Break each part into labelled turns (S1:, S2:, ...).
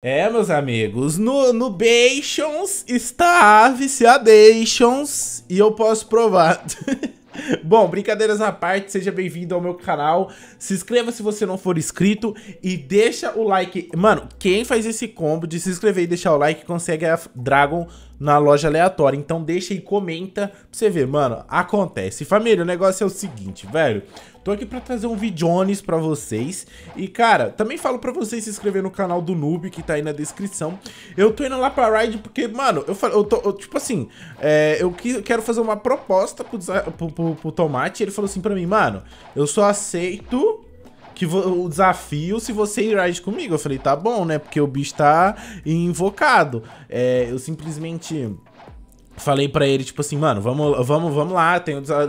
S1: É, meus amigos, no Nubations está viciadations e eu posso provar. Bom, brincadeiras à parte, seja bem-vindo ao meu canal, se inscreva se você não for inscrito e deixa o like. Mano, quem faz esse combo de se inscrever e deixar o like consegue a Dragon na loja aleatória. Então deixa e comenta pra você ver, mano, acontece. Família, o negócio é o seguinte, velho. Tô aqui pra trazer um videones pra vocês. E, cara, também falo pra vocês se inscrever no canal do Noob, que tá aí na descrição. Eu tô indo lá pra Ride porque, mano, eu, eu tô, eu, tipo assim, é, eu que, quero fazer uma proposta pro, pro, pro, pro Tomate. ele falou assim pra mim, mano, eu só aceito que o desafio se você irá comigo. Eu falei, tá bom, né? Porque o bicho tá invocado. É, eu simplesmente falei para ele, tipo assim, mano, vamos, vamos, vamos lá,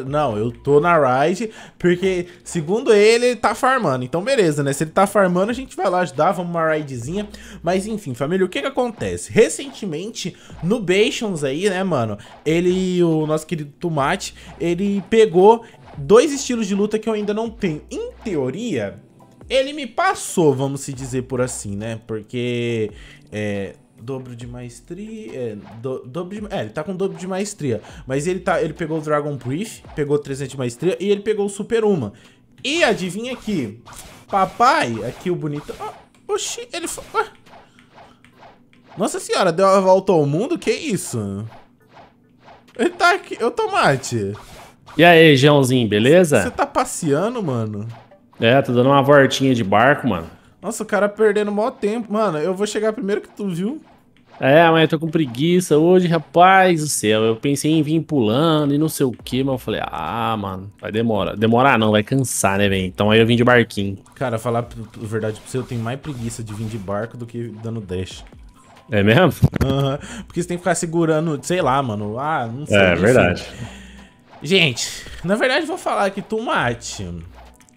S1: Não, eu tô na ride, porque, segundo ele, ele tá farmando. Então, beleza, né? Se ele tá farmando, a gente vai lá ajudar, vamos uma ridezinha. Mas, enfim, família, o que que acontece? Recentemente, no Bations aí, né, mano, ele, o nosso querido Tomate, ele pegou dois estilos de luta que eu ainda não tenho. Em teoria, ele me passou, vamos se dizer por assim, né? Porque é, dobro de maestria, é, do, dobro de, é, ele tá com dobro de maestria, mas ele tá, ele pegou o Dragon Brief, pegou 300 de maestria e ele pegou o Super Uma. E adivinha aqui, papai, aqui o bonito, oh, oxi, ele foi, Nossa senhora, deu a volta ao mundo? Que isso? Ele tá aqui, eu tô
S2: mate e aí, Joãozinho, beleza? Você tá passeando, mano? É, tô dando uma voltinha de barco, mano.
S1: Nossa, o cara perdendo maior tempo. Mano, eu vou chegar primeiro que tu, viu?
S2: É, mas eu tô com preguiça hoje, rapaz do céu. Eu pensei em vir pulando e não sei o que, mas eu falei, ah, mano, vai demorar. Demorar não, vai cansar, né, velho? Então aí eu vim de barquinho.
S1: Cara, falar a verdade pra você, eu tenho mais preguiça de vir de barco do que dando
S2: dash. É mesmo?
S1: Uhum, porque você tem que ficar segurando, sei lá, mano. Ah, não sei. É, verdade. Gente, na verdade vou falar que tomate.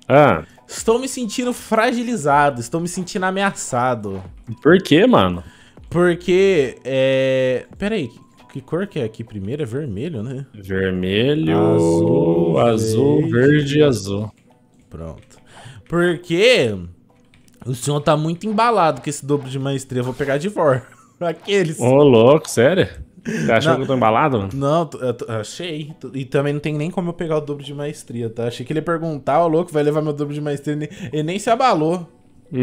S1: Ah. Estou me sentindo fragilizado, estou me sentindo ameaçado. Por quê, mano? Porque, é... Peraí, que cor que é aqui primeiro? É vermelho, né?
S2: Vermelho, azul, azul verde. e azul. Pronto.
S1: Porque o senhor tá muito embalado com esse dobro de maestria. Eu vou pegar de vor. Aqueles. Ô,
S2: louco, sério? Você achou não, que eu tô embalado?
S1: Não, achei. E também não tem nem como eu pegar o dobro de maestria, tá? Achei que ele ia perguntar, o louco, vai levar meu dobro de maestria. Ele nem se abalou.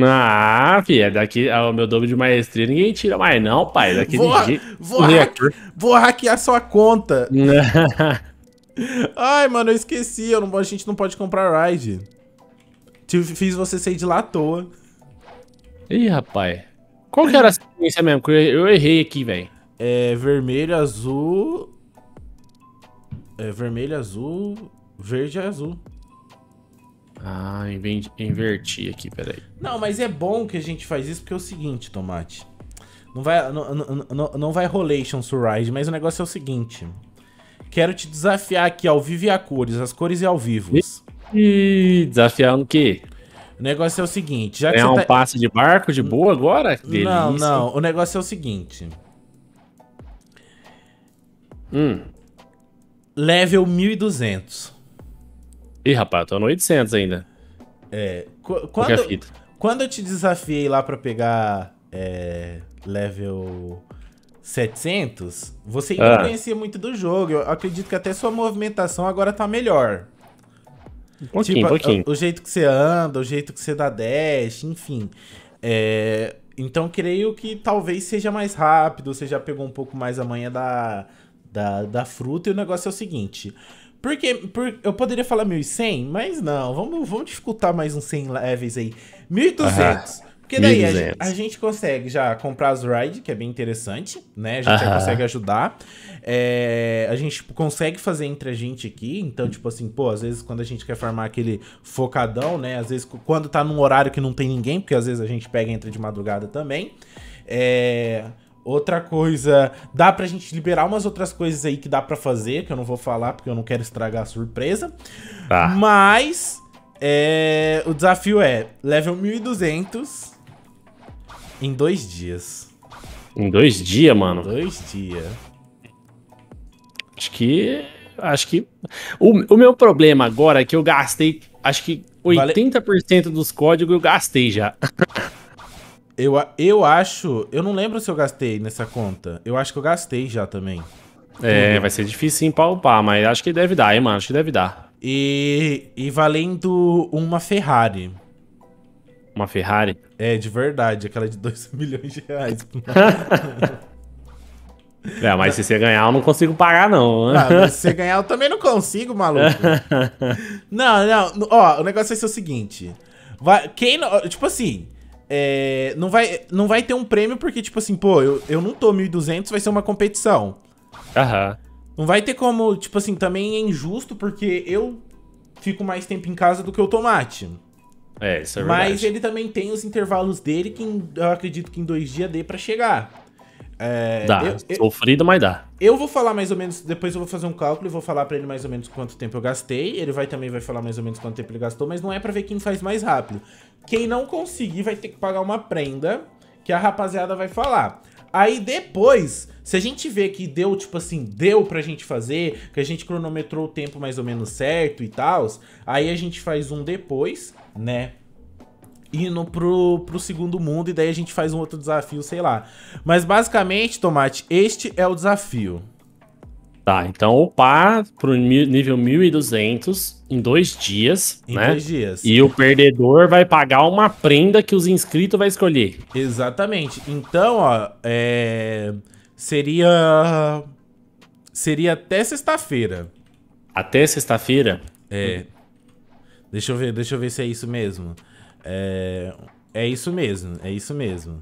S2: Ah, filha, é daqui ah, o meu dobro de maestria ninguém tira mais, não, pai. Daqui vou, ninguém. Vou, vou hackear sua conta.
S1: Ai, mano, eu esqueci. Eu não, a gente não pode comprar ride. Fiz você sair de lá à toa.
S2: Ih, rapaz.
S1: Qual que era a sequência mesmo? Eu errei aqui, velho. É vermelho, azul. É vermelho, azul, verde e azul.
S2: Ah, inverti aqui, peraí.
S1: Não, mas é bom que a gente faz isso porque é o seguinte, Tomate. Não vai, não, não, não vai Rolation Surride, mas o negócio é o seguinte. Quero te desafiar aqui ao vivo e a cores, as cores e ao vivo. E desafiar no quê? O negócio é o seguinte, já que é um tá...
S2: passe de barco de boa agora? não, delícia. não, o negócio é o seguinte. Hum. Level 1200. Ih, rapaz, tô no 800 ainda. É. quando, eu,
S1: quando eu te desafiei lá pra pegar é, level 700, você ainda ah. não conhecia muito do jogo. Eu acredito que até sua movimentação agora tá melhor. Um pouquinho, tipo, um pouquinho. O, o jeito que você anda, o jeito que você dá dash, enfim. É, então, creio que talvez seja mais rápido, você já pegou um pouco mais a manha da, da, da fruta. E o negócio é o seguinte. Porque, eu poderia falar 1.100, mas não. Vamos, vamos dificultar mais uns 100 levels aí. 1.200. Uhum. Porque daí a, a, gente consegue já comprar as rides, que é bem interessante, né? A gente já consegue ajudar. É, a gente tipo, consegue fazer entre a gente aqui. Então, tipo assim, pô, às vezes quando a gente quer farmar aquele focadão, né? Às vezes quando tá num horário que não tem ninguém, porque às vezes a gente pega e entra de madrugada também. É, Outra coisa, dá pra gente liberar umas outras coisas aí que dá pra fazer, que eu não vou falar porque eu não quero estragar a surpresa. Tá. Mas é, o desafio é level 1200 em dois dias.
S2: Em dois dias, mano? Em dois dias. Acho que. Acho que. O, o meu problema agora é que eu gastei. Acho que 80% dos códigos eu gastei já. Eu, eu acho.
S1: Eu não lembro se eu gastei nessa conta. Eu acho que eu gastei já também. É, Tudo.
S2: vai ser difícil sim palpar, mas acho que deve dar, hein, mano? Acho que deve dar. E, e valendo uma Ferrari. Uma Ferrari?
S1: É, de verdade, aquela de 2 milhões de reais.
S2: É, mas se você ganhar, eu não consigo pagar, não. Né? Ah, se você
S1: ganhar, eu também não consigo, maluco. não, não. Ó, o negócio vai ser o seguinte. Vai, quem não, tipo assim, é, não, vai, não vai ter um prêmio porque, tipo assim, pô, eu, eu não tô 1.200, vai ser uma competição. Aham. Não vai ter como, tipo assim, também é injusto porque eu fico mais tempo em casa do que o tomate.
S2: É, isso é verdade. Mas
S1: ele também tem os intervalos dele que em- eu acredito que em dois dias dê pra chegar. É, dá, eu, sofrido, mas dá. Eu vou falar mais ou menos, depois eu vou fazer um cálculo e vou falar para ele mais ou menos quanto tempo eu gastei. Ele vai também vai falar mais ou menos quanto tempo ele gastou, mas não é para ver quem faz mais rápido. Quem não conseguir vai ter que pagar uma prenda que a rapaziada vai falar. Aí depois, se a gente vê que deu, tipo assim, deu pra gente fazer, que a gente cronometrou o tempo mais ou menos certo e tal, aí a gente faz um depois, né? indo pro, pro segundo mundo e daí a gente faz um outro desafio, sei lá. Mas basicamente, Tomate, este é o desafio.
S2: Tá, então upar pro nível 1200 em dois dias, em né? dois dias. E o perdedor vai pagar uma prenda que os inscritos vai escolher.
S1: Exatamente.
S2: Então, ó, é... seria... Seria até
S1: sexta-feira. Até sexta-feira? É. Deixa eu ver, deixa eu ver se é isso mesmo. É, é isso mesmo, é isso mesmo.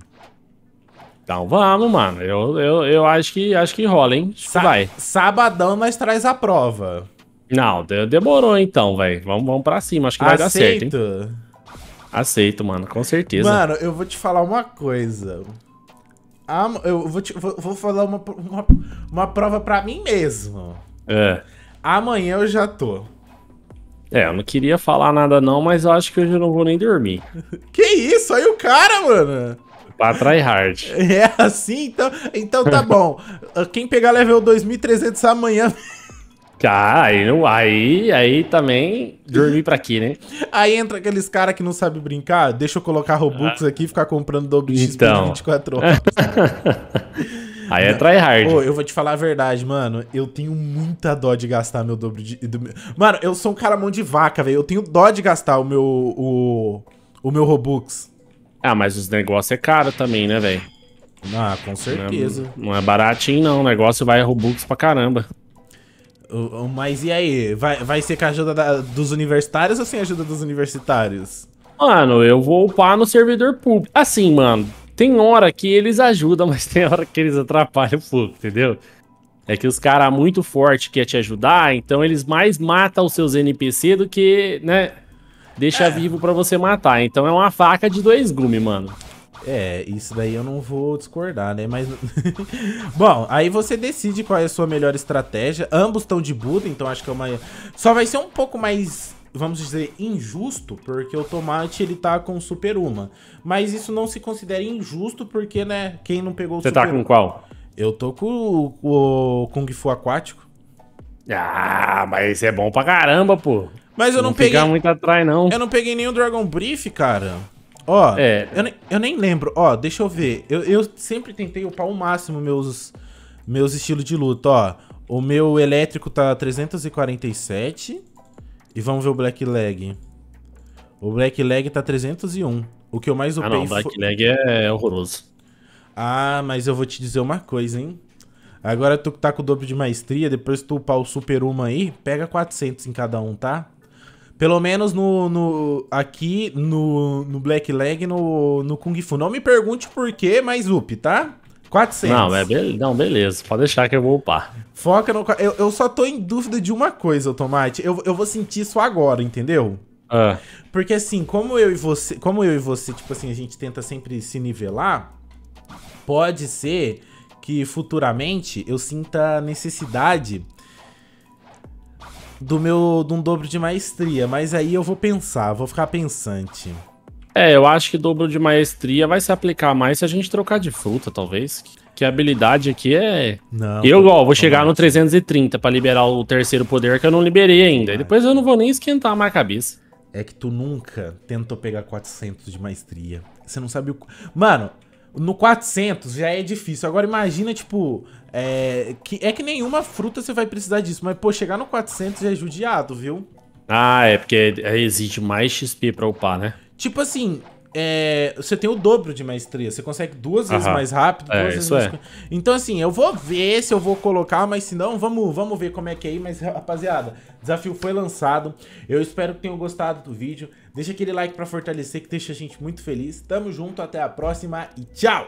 S2: Então vamos, mano. Eu, eu, eu acho que acho que rola, hein? Acho Sa vai. Sabadão nós traz a prova. Não, demorou então, velho. Vamos, vamos pra cima, acho que vai dar certo, hein? Aceito, mano, com certeza. Mano,
S1: eu vou te falar uma
S2: coisa.
S1: Ah, eu vou, te, vou, vou falar uma, uma, uma prova pra mim mesmo. É. Amanhã eu já tô.
S2: É, eu não queria falar nada não, mas eu acho que hoje eu não vou nem dormir. que
S1: isso? Aí o cara, mano.
S2: Pra tryhard.
S1: É assim? Então, então tá bom. Quem pegar level 2300 amanhã...
S2: Ah, aí, aí, aí também dormir pra aqui, né?
S1: Aí entra aqueles caras que não sabem brincar, deixa eu colocar Robux ah. aqui e ficar comprando dobro de então. 24 horas. Aí é tryhard. Pô, eu vou te falar a verdade, mano. Eu tenho muita dó de gastar meu dobro de. Do... Mano, eu sou um cara mão de vaca, velho. Eu tenho dó de gastar o meu. O, o meu Robux.
S2: Ah, mas os negócios é caro também, né, velho? Ah, com certeza. Não é, não é, baratinho, não. O negócio vai Robux pra caramba.
S1: mas e aí? Vai, vai ser com a ajuda da, dos universitários ou sem a ajuda dos universitários?
S2: Mano, eu vou upar no servidor público. Assim, mano, tem hora que eles ajudam, mas tem hora que eles atrapalham o pouco, entendeu? É que os caras muito forte quer te ajudar, então eles mais matam os seus NPC do que, né, deixa é. vivo para você matar. Então é uma faca de dois gumes, mano.
S1: É, isso daí eu não vou discordar, né? Mas. Bom, aí você decide qual é a sua melhor estratégia. Ambos estão de Buda, então acho que é uma. Só vai ser um pouco mais vamos dizer, injusto, porque o tomate ele tá com super uma. Mas isso não se considera injusto, porque, né, quem não pegou Você tá super tá com uma? qual? Eu tô com o, o Kung Fu Aquático.
S2: Ah, mas é bom pra
S1: caramba, pô. Mas eu não, não peguei. Ficar muito atrás, não. Eu não peguei nenhum Dragon Brief, cara. Ó, é. eu, ne... eu nem lembro. Ó, deixa eu ver. Eu, eu sempre tentei upar o máximo meus, meus estilos de luta, ó. O meu elétrico tá 347. E vamos ver o Black Leg. O Black Leg tá 301. O que eu mais upei... Ah, não, o Black
S2: Leg é horroroso.
S1: Ah, mas eu vou te dizer uma coisa, hein? Agora tu tá com o dobro de maestria, depois tu upar o Super Uma aí, pega 400 em cada um, tá? Pelo menos no, no aqui, no, no Black Leg, no, no Kung Fu. Não me pergunte por quê, mas up,
S2: tá? 400. Não, é be... não, beleza. Pode deixar que eu vou upar.
S1: Foca no. Eu, eu só tô em dúvida de uma coisa, Tomate. Eu, eu vou sentir isso agora, entendeu? Ah. Porque assim, como eu e você. Como eu e você, tipo assim, a gente tenta sempre se nivelar, pode ser que futuramente eu sinta necessidade do meu de um dobro de maestria, mas aí eu vou pensar, vou ficar pensante.
S2: É, eu acho que dobro de maestria vai se aplicar mais se a gente trocar de fruta, talvez. Que a habilidade aqui é. Não. Eu, ó, vou chegar é. no 330 para liberar o terceiro poder que eu não liberei ainda. É. depois eu não vou nem esquentar a minha cabeça. É que tu nunca
S1: tentou pegar 400 de maestria. Você não sabe o. Mano, no 400 já é difícil. Agora imagina, tipo, é que, é que nenhuma fruta você vai precisar disso, mas, pô, chegar no 400 já é judiado, viu?
S2: Ah, é porque exige mais XP pra upar, né?
S1: Tipo assim, é, você tem o dobro de maestria. Você consegue duas vezes mais rápido, é, duas é, vezes mais... É. Então, assim, eu vou ver se eu vou colocar, mas se não, vamos, vamos ver como é que é aí. Mas, rapaziada, desafio foi lançado. Eu espero que tenham gostado do vídeo. Deixa aquele like pra fortalecer, que deixa a gente muito feliz. Tamo junto, até a próxima e tchau!